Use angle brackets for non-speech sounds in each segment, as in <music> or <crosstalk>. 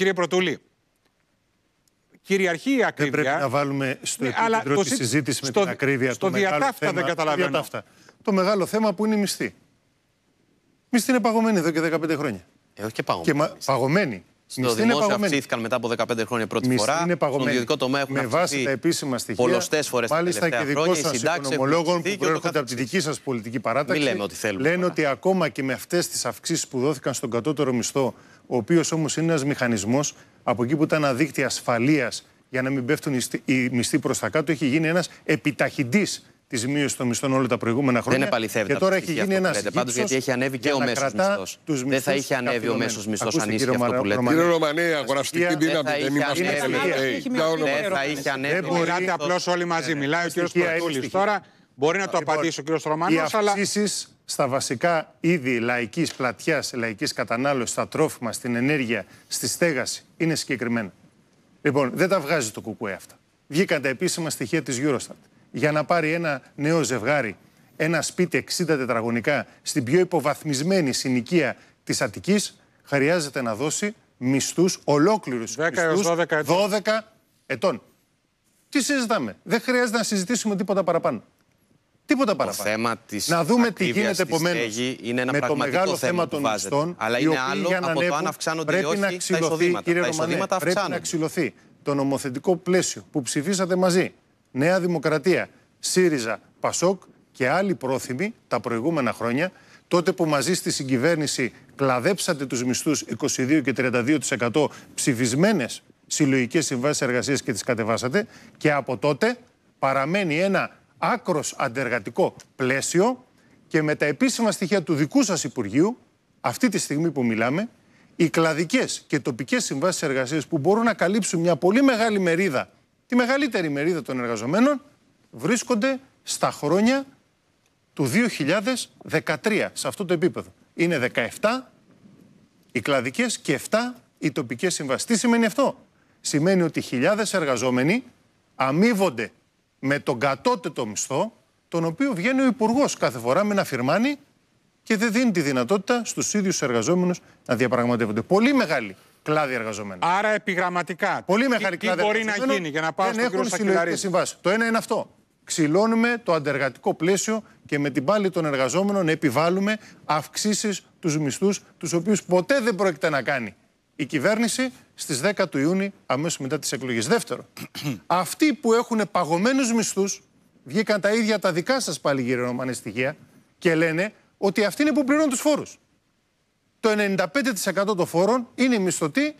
Κύριε Πρωτούλη, κυριαρχεί η ακρίβεια. Δεν πρέπει να βάλουμε στο ναι, επίκεντρο τη συζήτηση με την ακρίβεια. Στο το διατάφτα θέμα, δεν καταλαβαίνω. Διατάφτα. Το μεγάλο θέμα που είναι η μισθή. Μισθή είναι παγωμένη εδώ και 15 χρόνια. Ε, όχι και παγωμένη. Και μα... παγωμένη. Στο δημόσιο αυξήθηκαν μετά από 15 χρόνια πρώτη μισθή φορά. Είναι παγωμένη. Στον ιδιωτικό τομέα έχουν με βάση τα επίσημα στοιχεία. Πολλωστές φορές τα Μάλιστα και δικό σα οικονομολόγων που προέρχονται από τη δική σας πολιτική παράταξη. Μην λέμε ότι θέλουμε. Λένε ότι ακόμα και με αυτές τις αυξήσεις που δόθηκαν στον κατώτερο μισθό ο οποίος όμως είναι ένας μηχανισμός από εκεί που ήταν ένα ασφαλείας για να μην πέφτουν οι μισθοί προς τα κάτω, έχει γίνει ένας επιταχυντής της μείωσης των μισθών όλα τα προηγούμενα χρόνια. Δεν επαληθεύεται. Και τώρα έχει γίνει ένα Πάντως, γιατί έχει ανέβει και ο μέσο μισθό. Δεν θα είχε ανέβει ο μέσο μισθό αν είχε αυτό που λέτε. Κύριε Ρωμανέ, αγοραστική δύναμη δεν είμαστε Δεν θα είχε ανέβει. απλώ όλοι μαζί. Ναι, ναι. Μιλάει ο κ. τώρα. Μπορεί να το απαντήσει ο κ. Ρωμανός, αλλά στα βασικά είδη λαϊκής πλατιάς, λαϊκής κατανάλωσης, στα τρόφιμα, στην ενέργεια, στη στέγαση είναι συγκεκριμένα. Λοιπόν, δεν τα βγάζει το κουκουέ αυτά. Βγήκαν τα επίσημα στοιχεία της Eurostat. Για να πάρει ένα νέο ζευγάρι ένα σπίτι 60 τετραγωνικά στην πιο υποβαθμισμένη συνοικία της Αττικής, χρειάζεται να δώσει μισθούς ολόκληρους 12, 12 ετών. Τι συζητάμε. Δεν χρειάζεται να συζητήσουμε τίποτα παραπάνω. Τίποτα παραπάνω. να δούμε τι γίνεται επομένω. με το μεγάλο θέμα των μισθών. Αλλά είναι άλλο για να από το πρέπει να τα τα πρέπει να ξυλωθεί το νομοθετικό πλαίσιο που ψηφίσατε μαζί. Νέα Δημοκρατία, ΣΥΡΙΖΑ, ΠΑΣΟΚ και άλλοι πρόθυμοι τα προηγούμενα χρόνια, τότε που μαζί στη συγκυβέρνηση κλαδέψατε τους μισθούς 22 και 32% ψηφισμένες συλλογικές συμβάσεις εργασίας και τις κατεβάσατε και από τότε παραμένει ένα άκρος αντεργατικό πλαίσιο και με τα επίσημα στοιχεία του δικού σας Υπουργείου, αυτή τη στιγμή που μιλάμε, οι κλαδικές και τοπικές συμβάσεις εργασίας που μπορούν να καλύψουν μια πολύ μεγάλη μερίδα, τη μεγαλύτερη μερίδα των εργαζομένων, βρίσκονται στα χρόνια του 2013, σε αυτό το επίπεδο. Είναι 17 οι κλαδικές και 7 οι τοπικές συμβάσεις. Τι σημαίνει αυτό? Σημαίνει ότι χιλιάδες εργαζόμενοι αμείβονται με τον κατώτετο μισθό, τον οποίο βγαίνει ο Υπουργός κάθε φορά με ένα φυρμάνι και δεν δίνει τη δυνατότητα στους ίδιους εργαζόμενους να διαπραγματεύονται. Πολύ μεγάλη κλάδη εργαζομένων. Άρα επιγραμματικά. Πολύ μεγάλη τι, κλάδη μπορεί να γίνει για να πάω δεν έχουν συμβάσεις. Το ένα είναι αυτό. Ξυλώνουμε το αντεργατικό πλαίσιο και με την πάλη των εργαζόμενων επιβάλλουμε αυξήσεις τους μισθούς, τους οποίους ποτέ δεν πρόκειται να κάνει η κυβέρνηση στις 10 του Ιούνιου αμέσως μετά τις εκλογές. Δεύτερο, <clears throat> αυτοί που έχουν παγωμένους μισθούς, βγήκαν τα ίδια τα δικά σας πάλι γυρενόμενα στοιχεία και λένε ότι αυτοί είναι που πληρώνουν τους φόρους. Το 95% των φόρων είναι οι μισθωτοί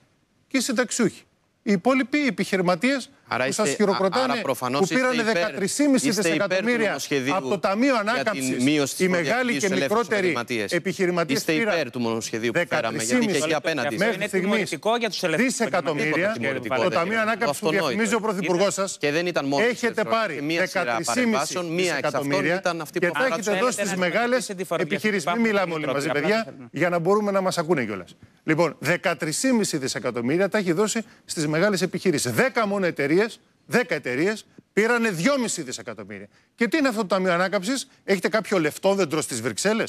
και οι συνταξιούχοι. Οι υπόλοιποι οι επιχειρηματίες Άρα που σα χειροκροτάνε, που πήραν 13,5 δισεκατομμύρια από το Ταμείο Ανάκαμψη. Οι μεγάλοι και μικρότεροι επιχειρηματίες Είστε υπέρ του μονοσχεδίου που φέραμε, γιατί είχε και απέναντι. Μέχρι στιγμή δισεκατομμύρια το Ταμείο Ανάκαμψης που διαφημίζει ο Πρωθυπουργός σα. Έχετε πάρει 13,5 δισεκατομμύρια και τα έχετε δώσει στι μεγάλε επιχειρήσει. Μην μιλάμε όλοι μαζί, παιδιά, για να μπορούμε να μας ακούνε κιόλας. Λοιπόν, 13,5 δισεκατομμύρια τα έχει δώσει στις μεγάλες επιχειρήσεις. 10 μόνο εταιρείες εταιρείες, 10 εταιρείε, πήραν 2,5 δισεκατομμύρια. Και τι είναι αυτό το Ταμείο Ανάκαμψης, Έχετε κάποιο λεφτόδεντρο στις Βρυξέλλες,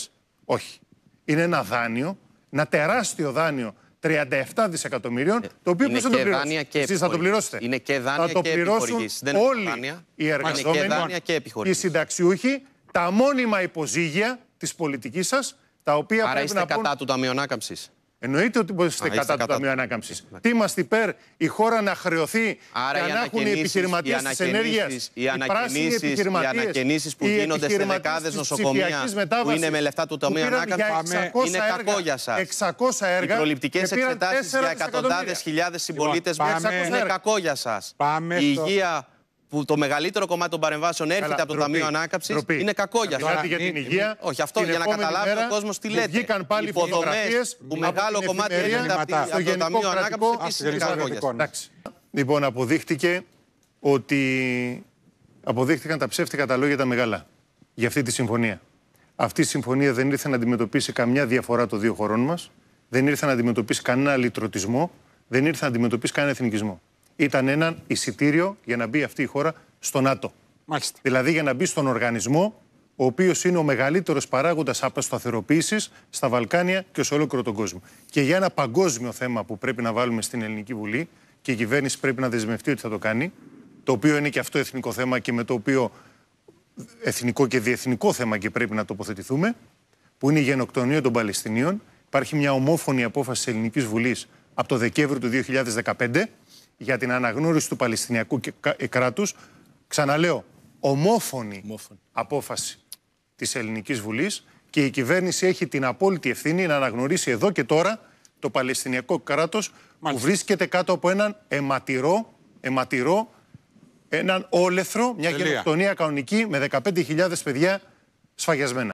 Όχι. Είναι ένα δάνειο, ένα τεράστιο δάνειο 37 δισεκατομμυρίων, το οποίο πώς θα το πληρώσει. Εσείς θα το πληρώσετε. Είναι και δάνεια θα το και πληρώσουν όλοι δάνεια. οι εργαζόμενοι, και και οι συνταξιούχοι, τα μόνιμα υποζύγια της πολιτικής σας, τα οποία Άρα πρέπει είστε κατά πούν... του Ταμείου Ανάκαμψης. Εννοείται ότι είστε Α, κατά του Ταμείου Ανάκαμψης. Ε, Τι είμαστε υπέρ η χώρα να χρεωθεί Άρα και να έχουν οι επιχειρηματίες της ενέργειας, οι ανακαινήσεις που γίνονται σε δεκάδε νοσοκομεία που είναι με λεφτά του Ταμείου Ανάκαμψη. Λοιπόν, είναι κακό για σας. Οι προληπτικέ εξετάσεις για εκατοντάδε χιλιάδε συμπολίτε μα είναι κακό για σας. Η υγεία που το μεγαλύτερο κομμάτι των παρεμβάσεων έρχεται από το Ταμείο Ανάκαμψης είναι κακό για αυτά. για την υγεία. Όχι, αυτό για να καταλάβει ο κόσμος τι λέτε. Βγήκαν πάλι υποδομέ που μεγάλο κομμάτι έρχεται από το Ταμείο Ανάκαμψη είναι κακό για Λοιπόν, αποδείχτηκε ότι αποδείχτηκαν τα ψεύτικα τα λόγια τα μεγάλα για αυτή τη συμφωνία. Αυτή η συμφωνία δεν ήρθε να αντιμετωπίσει καμιά διαφορά των δύο χωρών μας, δεν ήρθε να αντιμετωπίσει κανένα λιτρωτισμό, δεν ήρθε να αντιμετωπίσει κανένα εθνικισμό ήταν ένα εισιτήριο για να μπει αυτή η χώρα στο ΝΑΤΟ. Μάλιστα. Δηλαδή για να μπει στον οργανισμό ο οποίος είναι ο μεγαλύτερος παράγοντας αποσταθεροποίηση στα Βαλκάνια και σε ολόκληρο τον κόσμο. Και για ένα παγκόσμιο θέμα που πρέπει να βάλουμε στην Ελληνική Βουλή και η κυβέρνηση πρέπει να δεσμευτεί ότι θα το κάνει, το οποίο είναι και αυτό εθνικό θέμα και με το οποίο εθνικό και διεθνικό θέμα και πρέπει να τοποθετηθούμε, που είναι η γενοκτονία των Παλαιστινίων. Υπάρχει μια ομόφωνη απόφαση της Ελληνικής Βουλής από το Δεκέμβριο του 2015 για την αναγνώριση του Παλαιστινιακού ε, κράτους. Ξαναλέω, ομόφωνη, απόφαση της Ελληνικής Βουλής και η κυβέρνηση έχει την απόλυτη ευθύνη να αναγνωρίσει εδώ και τώρα το Παλαιστινιακό κράτος που βρίσκεται κάτω από έναν αιματηρό, αιματηρό έναν όλεθρο, μια γενοκτονία κανονική με 15.000 παιδιά σφαγιασμένα.